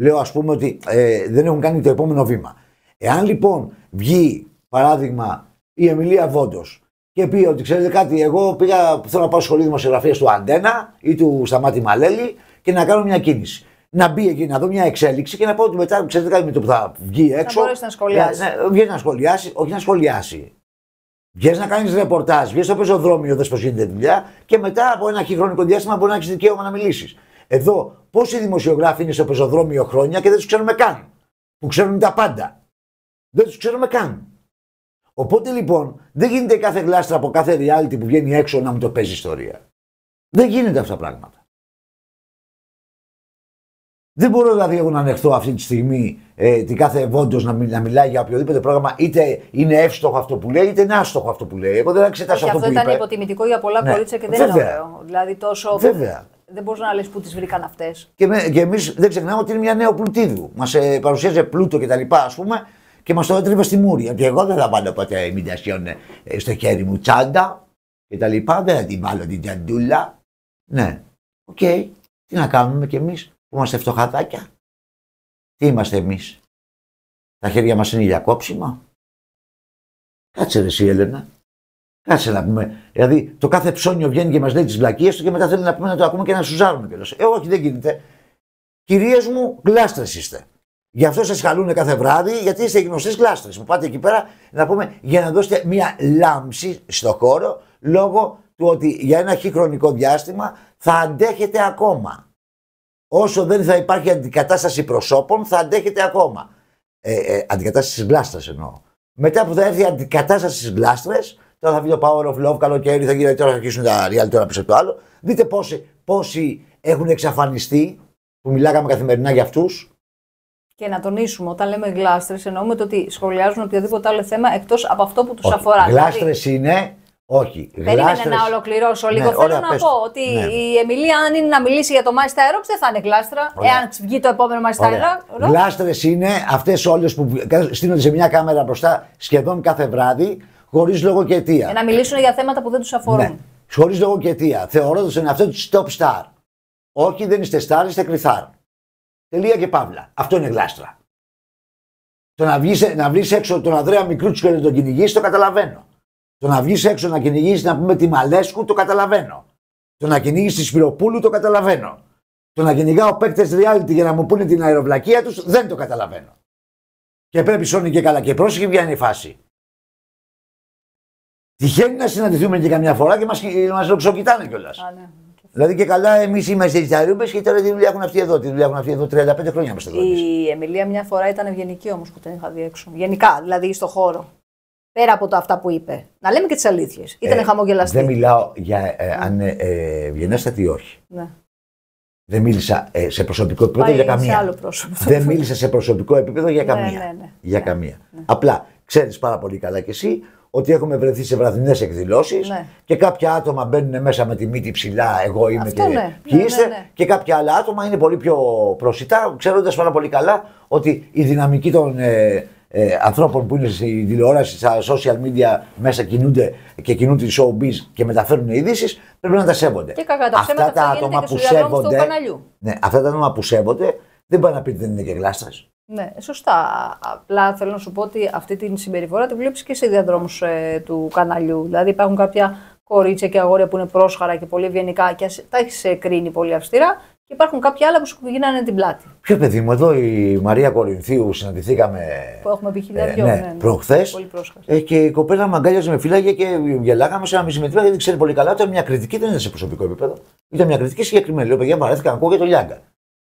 Speaker 1: Λέω ας πούμε ότι ε, δεν έχουν κάνει το επόμενο βήμα. Εάν λοιπόν βγει παράδειγμα η Εμιλία Βόντος και πει ότι ξέρετε κάτι, εγώ πήγα, θέλω να πάω σχολείο δημοσιογραφίας του Αντένα ή του Σταμάτη Μαλέλη και να κάνω μια κίνηση να μπει εκεί, να δω μια εξέλιξη και να πω ότι μετά, ξέρετε κάτι με το που θα βγει έξω. Θα μπορέσει να σχολιάσει. Ε, ναι, βγες να σχολιάσει, όχι να σχολιάσει. Βγες να κάνεις ρεπορτάζ, βγες στο πεζοδρόμιο, δες πώς γίνεται δουλειά και μετά από ένα χρονικό διάστημα μπορεί να έχεις δικαίωμα να μιλήσεις. Εδώ, πόσοι δημοσιογράφοι είναι στο πεζοδρόμιο χρόνια και δεν τους ξέρουμε καν. Που ξέρουν τα πάντα. Δεν τους ξέρουμε καν. Οπότε λοιπόν, δεν γίνεται κάθε γλάστρα από κάθε reality που βγαίνει έξω να μου το παίζει ιστορία. Δεν γίνεται αυτά πράγματα. Δεν μπορώ δηλαδή εγώ να ανεχθώ αυτή τη στιγμή ε, την κάθε βόντο να, μι, να μιλάει για οποιοδήποτε πρόγραμμα, είτε είναι εύστοχο αυτό που λέει, είτε είναι άστοχο αυτό που λέει. Εγώ δεν θα αυτό, αυτό που είπε. Αυτό ήταν
Speaker 2: υποτιμητικό για πολλά ναι. κορίτσια και δεν Βέβαια. είναι ωραίο. Δηλαδή τόσο. Βέβαια. Δεν μπορείς να λες που τις βρήκαν αυτές.
Speaker 1: Και, και εμείς δεν ξεχνάμε ότι είναι μια νέο πλουτίδου. Μας ε, πλούτο κτλ. Ας πούμε και μας το έτρεπε στη μούρη. Γιατί εγώ δεν θα βάλω ποτέ ημιτασιών ε, στο χέρι μου τσάντα κτλ. Δεν θα την βάλω την τζαντούλα. Ναι. Οκ. Okay. Τι να κάνουμε κι εμείς που είμαστε φτωχαδάκια. Τι είμαστε εμείς. Τα χέρια μας είναι για κόψιμα. Κάτσε ρε εσύ Έλενα. Κάτσε να πούμε. Δηλαδή το κάθε ψώνιο βγαίνει και μας λέει τις βλακίες του και μετά θέλει να πούμε να το ακούμε και να σουζάρουμε κιόλας. Ε, όχι δεν γίνεται. Κυρίες μου, γλάστρες είστε. Γι' αυτό σας χαλούν κάθε βράδυ, γιατί είστε γνωστέ κλάστρε. που πάτε εκεί πέρα να πούμε για να δώσετε μία λάμψη στο χώρο λόγω του ότι για ένα χρονικό διάστημα θα αντέχετε ακόμα όσο δεν θα υπάρχει αντικατάσταση προσώπων, θα αντέχετε ακόμα. Ε, ε, αντικατάσταση στις γλάστρε εννοώ. Μετά που θα έρθει η αντικατάσταση στις μπλάστρες, τώρα θα βγει το Power of Love, καλοκαίρι, θα γίνει τώρα, θα αρχίσουν τα reality τώρα πίσω από το άλλο. Δείτε πόσοι, πόσοι έχουν εξαφανιστεί, που μιλάγαμε καθημερινά για αυτούς,
Speaker 2: και να τονίσουμε, όταν λέμε γλάστρες, εννοούμε το ότι σχολιάζουν οποιοδήποτε άλλο θέμα εκτός από αυτό που τους αφορά. Γλάστρες
Speaker 1: δηλαδή... είναι όχι. Περίμενε να
Speaker 2: ολοκληρώσω ναι, λίγο. Ναι, Θέλω να πω ότι ναι. η Εμιλία, αν είναι να μιλήσει για το Μάιστα Aerox, δεν θα είναι γλάστρα. Ωραία. Εάν βγει το επόμενο Μάιστα Aerox.
Speaker 1: Γλάστρες είναι αυτές όλες που στείνονται σε μια κάμερα μπροστά σχεδόν κάθε βράδυ, χωρίς λόγο και αιτία. Για
Speaker 2: να μιλήσουν για θέματα που δεν τους αφορούν. Ναι.
Speaker 1: Χωρίς λόγο και αιτία. είναι είναι αυτό του top star. Όχι, δεν είστε star, είστε κρυθάρ. Τελεία και παύλα. Αυτό είναι γλάστρα. Το να, βρεις έξω τον Ανδρέα Μικρούτσικο και να τον κυνηγήσει, το καταλαβαίνω. Το να βγεις έξω να κυνηγήσεις, να πούμε τη Μαλέσκου, το καταλαβαίνω. Το να κυνηγήσεις τη Σπυροπούλου, το καταλαβαίνω. Το να κυνηγάω παίκτες reality για να μου πούνε την αεροπλακία τους, δεν το καταλαβαίνω. Και πρέπει σώνει και καλά. Και πρόσεχε, βγαίνει η φάση. Τυχαίνει να συναντηθούμε και καμιά φορά και μας ροξοκοιτάνε κιόλας. Ναι. Δηλαδή και καλά, εμείς είμαστε στι και τώρα τη δουλειά έχουν αυτοί εδώ. Τη δουλειά έχουν αυτοί εδώ 35 χρόνια είμαστε εδώ.
Speaker 2: Η Εμιλία μια φορά ήταν ευγενική όμως που την είχα δει Γενικά, δηλαδή στο χώρο πέρα από το αυτά που είπε. Να λέμε και τις αλήθειες. Ήταν ε, χαμογελαστή. Δεν
Speaker 1: μιλάω για ε, αν ε, ε ή όχι. Ναι. Δεν μίλησα ε, σε προσωπικό επίπεδο για καμία. Σε άλλο
Speaker 2: πρόσωπο. Δεν μίλησα
Speaker 1: σε προσωπικό επίπεδο για ναι, καμία. Ναι, ναι. για καμία. Απλά ξέρεις πάρα πολύ καλά κι εσύ ότι έχουμε βρεθεί σε βραδινέ εκδηλώσει και κάποια άτομα μπαίνουν μέσα με τη μύτη ψηλά. Εγώ είμαι Αυτό, και ποιοι είστε. Και κάποια άλλα άτομα είναι πολύ πιο προσιτά, ξέροντας πάρα πολύ καλά ότι η δυναμική των ε, ε, ανθρώπων που είναι στη τηλεόραση, στα social media μέσα κινούνται και κινούνται οι showbiz και μεταφέρουν ειδήσεις, πρέπει να τα σέβονται. Και κακά, τα αυτά τα, άτομα που σέβονται. Ναι, αυτά τα άτομα που σέβονται δεν πάνε να πει δεν είναι και γλάστρες.
Speaker 2: Ναι, σωστά. Απλά θέλω να σου πω ότι αυτή την συμπεριφορά τη βλέπεις και σε διαδρόμους ε, του καναλιού. Δηλαδή υπάρχουν κάποια κορίτσια και αγόρια που είναι πρόσχαρα και πολύ ευγενικά και τα έχεις ε, κρίνει πολύ αυστηρά και υπάρχουν κάποια άλλα που σου γίνανε την πλάτη.
Speaker 1: Ποιο παιδί μου, εδώ η Μαρία Κορινθίου συναντηθήκαμε. Που έχουμε πει χιλιάδε ε, ναι, ναι, ναι. προχθές. Ε, και η κοπέλα με αγκάλιαζε με φύλαγε και γελάγαμε σε ένα μισή μισημετρήμα γιατί ξέρει πολύ καλά. Ήταν μια κριτική, δεν είναι σε προσωπικό επίπεδο. Ήταν μια κριτική συγκεκριμένη. Λέω παιδιά, βαρέθηκα να ακούω και το Λιάγκα.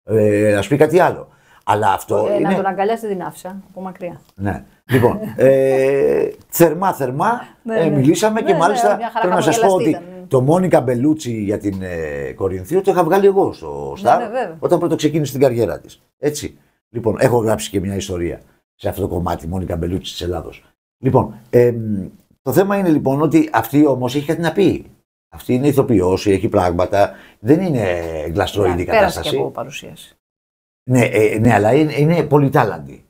Speaker 1: Ε, α πει κάτι άλλο. Αλλά αυτό. Ε, Να τον
Speaker 2: αγκαλιάσετε την άφησα από μακριά.
Speaker 1: Ναι. Λοιπόν, ε, θερμά, θερμά ναι, ε, μιλήσαμε και μάλιστα πρέπει να σας πω ότι το Μόνικα Μπελούτσι για την ε, Κορινθίου το είχα βγάλει εγώ στο Σταρ. Ναι, ναι, όταν πρώτο ξεκίνησε την καριέρα της. Έτσι. Λοιπόν, έχω γράψει και μια ιστορία σε αυτό το κομμάτι, Μόνικα Μπελούτσι της Ελλάδος. Λοιπόν, το θέμα είναι λοιπόν ότι αυτή όμως έχει κάτι να πει. Αυτή είναι ηθοποιός, έχει πράγματα. Δεν είναι ναι, γλαστρόιδη κατάσταση. Δεν είναι εγώ παρουσίαση. Ε, ναι, αλλά είναι, είναι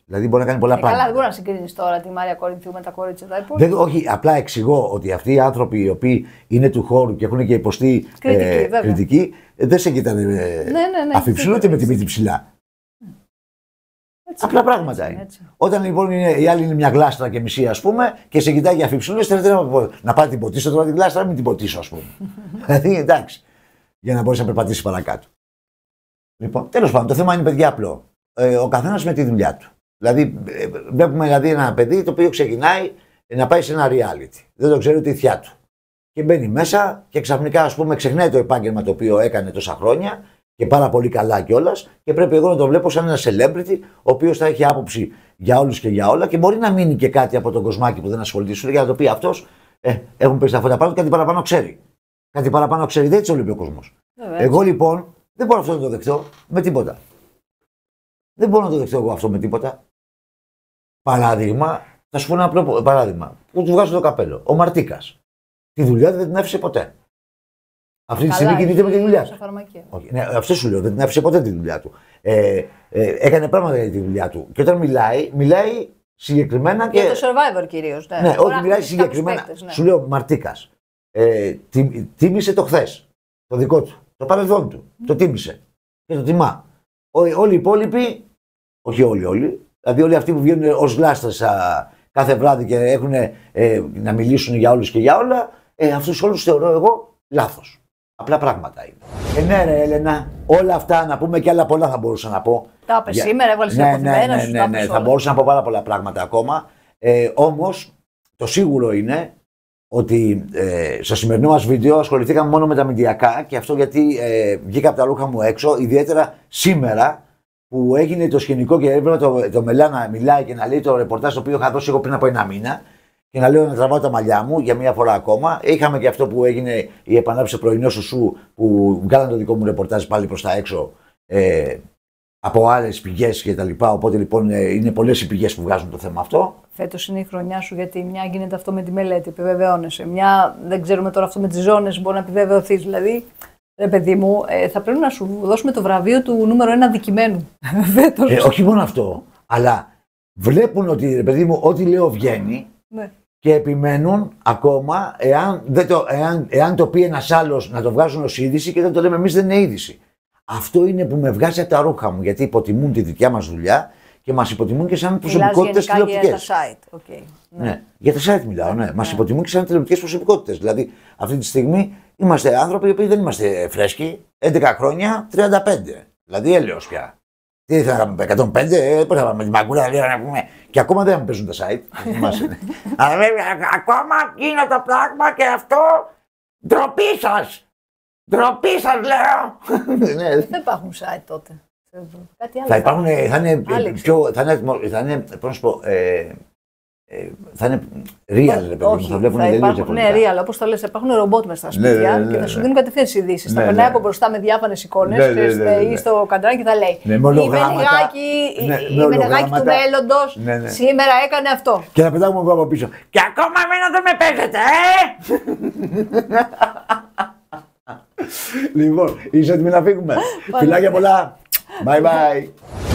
Speaker 1: Δηλαδή μπορεί να κάνει πολλά ε, πράγματα. Καλά,
Speaker 2: δεν μπορεί να συγκρίνεις τώρα τη Μάρια Κορινθίου με τα κορίτσια τα υπόλοιπα. Δεν,
Speaker 1: όχι, απλά εξηγώ ότι αυτοί οι άνθρωποι οι οποίοι είναι του χώρου και έχουν και υποστεί ε, κριτική, ε, δεν σε κοιτάνε ε, ναι, ναι, ναι με τη μύτη ψηλά. Έτσι, Απλά πράγματα είναι. Όταν λοιπόν είναι, η άλλη είναι μια γλάστρα και μισή, ας πούμε, και σε κοιτάει για αφιψηλού, θέλετε να, να πάρει την ποτίσω τώρα την γλάστρα, μην την ποτίσω, ας πούμε. δηλαδή εντάξει, για να μπορείς να περπατήσεις παρακάτω. Λοιπόν, τέλος πάντων, το θέμα είναι παιδιά απλό. Ε, ο καθένας με τη δουλειά του. Δηλαδή, ε, βλέπουμε δηλαδή ένα παιδί το οποίο ξεκινάει να πάει σε ένα reality. Δεν το ξέρει ούτε η θεία του. Και μπαίνει μέσα και ξαφνικά, ας πούμε, ξεχνάει το επάγγελμα το οποίο έκανε τόσα χρόνια και πάρα πολύ καλά κιόλας. Και πρέπει εγώ να το βλέπω σαν ένα celebrity, ο οποίος θα έχει άποψη για όλους και για όλα και μπορεί να μείνει και κάτι από τον κοσμάκι που δεν ασχολείται σου για να το πει αυτός. Ε, έχουν πέσει τα φώτα πάνω, κάτι παραπάνω ξέρει. Κάτι παραπάνω ξέρει, δεν έτσι ο κόσμος. Εγώ λοιπόν δεν μπορώ αυτό να το δεχτώ με τίποτα. Δεν μπορώ να το δεχτώ αυτό με τίποτα. Παράδειγμα, θα σου πω ένα απλό παράδειγμα. Που του βγάζω το καπέλο. Ο Μαρτίκας. Τη δουλειά δεν την άφησε ποτέ. Αυτή τη στιγμή κινείται με τη δουλειά του. Ναι, αυτό σου λέω, δεν την άφησε ποτέ τη δουλειά του. Ε, ε έκανε πράγματα για τη δουλειά του. Και όταν μιλάει, μιλάει συγκεκριμένα. Και, Για το
Speaker 2: survivor κυρίως. Ναι, ναι όχι, μιλάει συγκεκριμένα. Ναι. Σου
Speaker 1: λέω Μαρτίκας. Ε, τι, τίμησε το χθες. Το δικό του. Το παρελθόν του. Το ναι. τίμησε. Και το τιμά. Ό, όλοι οι υπόλοιποι, όχι όλοι, όλοι, Δηλαδή όλοι αυτοί που βγαίνουν ως λάστε κάθε βράδυ και έχουν ε, να μιλήσουν για όλους και για όλα, ε, αυτούς όλους θεωρώ εγώ λάθος. Απλά πράγματα είναι. Ε, ναι, ρε Έλενα, όλα αυτά να πούμε και άλλα πολλά θα μπορούσα να πω. Τα είπες για... σήμερα, έβαλες ναι, ναι, ναι, ναι, ναι, ναι, ναι, θα μπορούσα να πω πάρα πολλά πράγματα ακόμα. Ε, Όμως, το σίγουρο είναι ότι ε, στο σημερινό μας βίντεο ασχοληθήκαμε μόνο με τα μηντιακά και αυτό γιατί ε, βγήκα από τα ρούχα μου έξω, ιδιαίτερα σήμερα που έγινε το σκηνικό και έβλεπα το, το Μελά να μιλάει και να λέει το ρεπορτάζ το οποίο είχα δώσει εγώ πριν από ένα μήνα και να λέω να τραβάω τα μαλλιά μου για μία φορά ακόμα. Είχαμε και αυτό που έγινε η επανάληψη πρωινό σου σου που βγάλανε το δικό μου ρεπορτάζ πάλι προς τα έξω ε, από άλλες πηγές και τα λοιπά. Οπότε λοιπόν ε, είναι πολλές οι πηγές που βγάζουν το θέμα αυτό.
Speaker 2: Φέτος είναι η χρονιά σου γιατί μια γίνεται αυτό με τη μελέτη, επιβεβαιώνεσαι. Μια δεν ξέρουμε τώρα αυτό με τις ζώνες, μπορεί να επιβεβαιωθείς δηλαδή. Ρε παιδί μου, ε, θα πρέπει να σου δώσουμε το βραβείο του νούμερο ένα δικημένου.
Speaker 1: ε, όχι μόνο αυτό, αλλά βλέπουν ότι, ρε παιδί μου, ό,τι λέω βγαίνει ναι. και επιμένουν ακόμα, εάν, δεν το, εάν, εάν το πει ένας άλλος να το βγάζουν ως είδηση και δεν το λέμε εμείς δεν είναι είδηση. Αυτό είναι που με βγάζει από τα ρούχα μου, γιατί υποτιμούν τη δικιά μας δουλειά και μας υποτιμούν και σαν προσωπικότητε τηλεοπτικέ. Για τα
Speaker 2: site. Okay.
Speaker 1: Ναι. ναι. Για τα site μιλάω, ναι. ναι. Μα υποτιμούν και σαν τηλεοπτικές προσωπικότητες. Δηλαδή, αυτή τη στιγμή Είμαστε άνθρωποι οι οποίοι δεν είμαστε φρέσκοι. 11 χρόνια, 35. Δηλαδή έλεος πια. Τι θα κάνουμε, 105, ε, πώς θα πάμε, τη μαγκούρα να πούμε. Και ακόμα δεν παίζουν τα site, ναι. Αλλά βέβαια, ακόμα είναι το πράγμα και αυτό, ντροπή σας. Ντροπή σας λέω. Ναι.
Speaker 2: Δεν υπάρχουν site τότε. Θα υπάρχουν, ε, θα είναι
Speaker 1: πιο, θα να σου πω, ε, ε, θα είναι real, ρε παιδί θα βλέπουν θα υπάρχουν, Ναι, real,
Speaker 2: όπως το λες, υπάρχουν ρομπότ μέσα στα σπίτια ναι, ναι, ναι, και θα ναι, σου ναι. δίνουν κατευθείαν ειδήσεις. Ναι, θα περνάει από μπροστά με διάφανες εικόνες ή στο καντράκι και θα λέει ναι, με Η μενεγάκι του μέλλοντο σήμερα έκανε
Speaker 1: αυτό. Και θα πετάγουμε από πίσω. Και ακόμα εμένα δεν με παίζετε, ε! λοιπόν, είσαι έτοιμοι να φύγουμε. Φιλάκια πολλά. Bye bye.